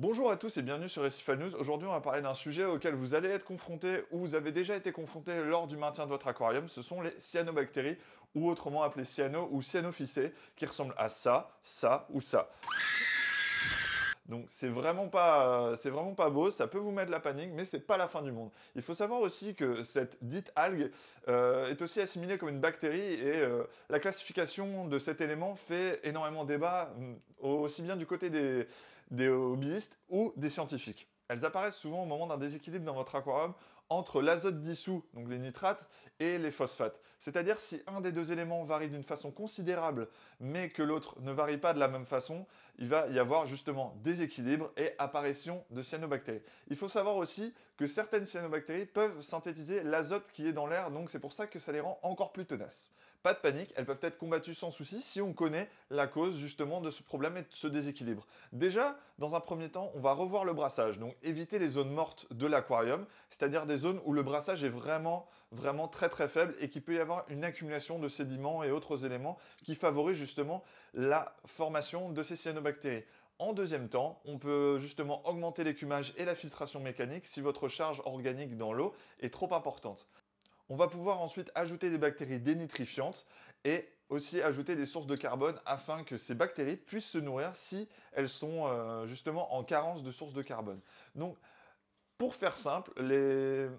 Bonjour à tous et bienvenue sur Recifal News. Aujourd'hui, on va parler d'un sujet auquel vous allez être confronté ou vous avez déjà été confronté lors du maintien de votre aquarium. Ce sont les cyanobactéries, ou autrement appelées cyano ou cyanophysées, qui ressemblent à ça, ça ou ça. Donc c'est vraiment pas c'est vraiment pas beau, ça peut vous mettre la panique, mais c'est pas la fin du monde. Il faut savoir aussi que cette dite algue euh, est aussi assimilée comme une bactérie et euh, la classification de cet élément fait énormément débat mm, aussi bien du côté des des hobbyistes ou des scientifiques. Elles apparaissent souvent au moment d'un déséquilibre dans votre aquarium entre l'azote dissous, donc les nitrates, et les phosphates. C'est-à-dire si un des deux éléments varie d'une façon considérable, mais que l'autre ne varie pas de la même façon, il va y avoir justement déséquilibre et apparition de cyanobactéries. Il faut savoir aussi que certaines cyanobactéries peuvent synthétiser l'azote qui est dans l'air, donc c'est pour ça que ça les rend encore plus tenaces. Pas de panique, elles peuvent être combattues sans souci si on connaît la cause justement de ce problème et de ce déséquilibre. Déjà, dans un premier temps, on va revoir le brassage, donc éviter les zones mortes de l'aquarium, c'est-à-dire des zones où le brassage est vraiment, vraiment très très faible et qu'il peut y avoir une accumulation de sédiments et autres éléments qui favorisent justement la formation de ces cyanobactéries. En deuxième temps, on peut justement augmenter l'écumage et la filtration mécanique si votre charge organique dans l'eau est trop importante. On va pouvoir ensuite ajouter des bactéries dénitrifiantes et aussi ajouter des sources de carbone afin que ces bactéries puissent se nourrir si elles sont euh, justement en carence de sources de carbone. Donc pour faire simple,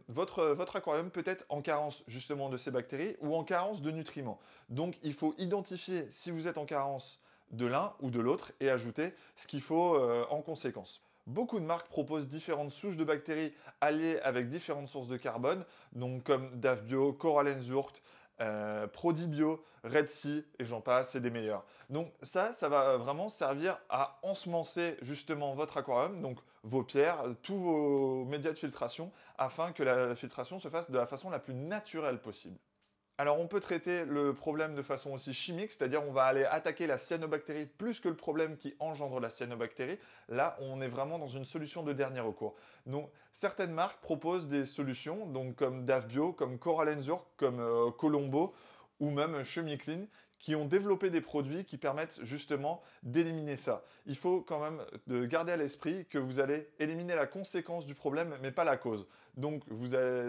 votre, aquarium peut être en carence justement de ces bactéries ou en carence de nutriments. Donc il faut identifier si vous êtes en carence de l'un ou de l'autre et ajouter ce qu'il faut euh, en conséquence. Beaucoup de marques proposent différentes souches de bactéries alliées avec différentes sources de carbone, donc comme DAFBio, Coralenzurk. Euh, Prodi Prodibio, Red Sea et j'en passe, c'est des meilleurs. Donc ça, ça va vraiment servir à ensemencer justement votre aquarium, donc vos pierres, tous vos médias de filtration, afin que la filtration se fasse de la façon la plus naturelle possible. Alors on peut traiter le problème de façon aussi chimique, c'est-à-dire on va aller attaquer la cyanobactérie plus que le problème qui engendre la cyanobactérie. Là, on est vraiment dans une solution de dernier recours. Donc certaines marques proposent des solutions, donc comme Dafbio, comme Coralenzur, comme euh, Colombo ou même Chemiclean, qui ont développé des produits qui permettent justement d'éliminer ça. Il faut quand même euh, garder à l'esprit que vous allez éliminer la conséquence du problème, mais pas la cause. Donc,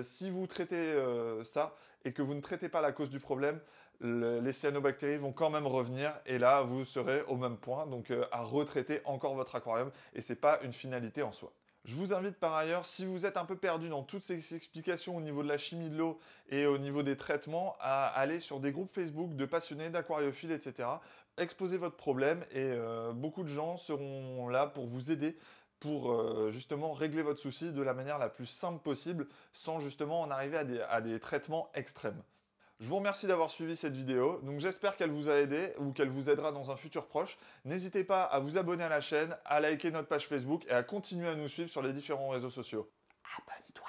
si vous traitez euh, ça et que vous ne traitez pas la cause du problème, les cyanobactéries vont quand même revenir et là, vous serez au même point, donc euh, à retraiter encore votre aquarium et ce n'est pas une finalité en soi. Je vous invite par ailleurs, si vous êtes un peu perdu dans toutes ces explications au niveau de la chimie de l'eau et au niveau des traitements, à aller sur des groupes Facebook de passionnés, d'aquariophiles, etc. Exposez votre problème et euh, beaucoup de gens seront là pour vous aider pour euh, justement régler votre souci de la manière la plus simple possible sans justement en arriver à des traitements extrêmes. Je vous remercie d'avoir suivi cette vidéo. Donc j'espère qu'elle vous a aidé ou qu'elle vous aidera dans un futur proche. N'hésitez pas à vous abonner à la chaîne, à liker notre page Facebook et à continuer à nous suivre sur les différents réseaux sociaux. Abonne-toi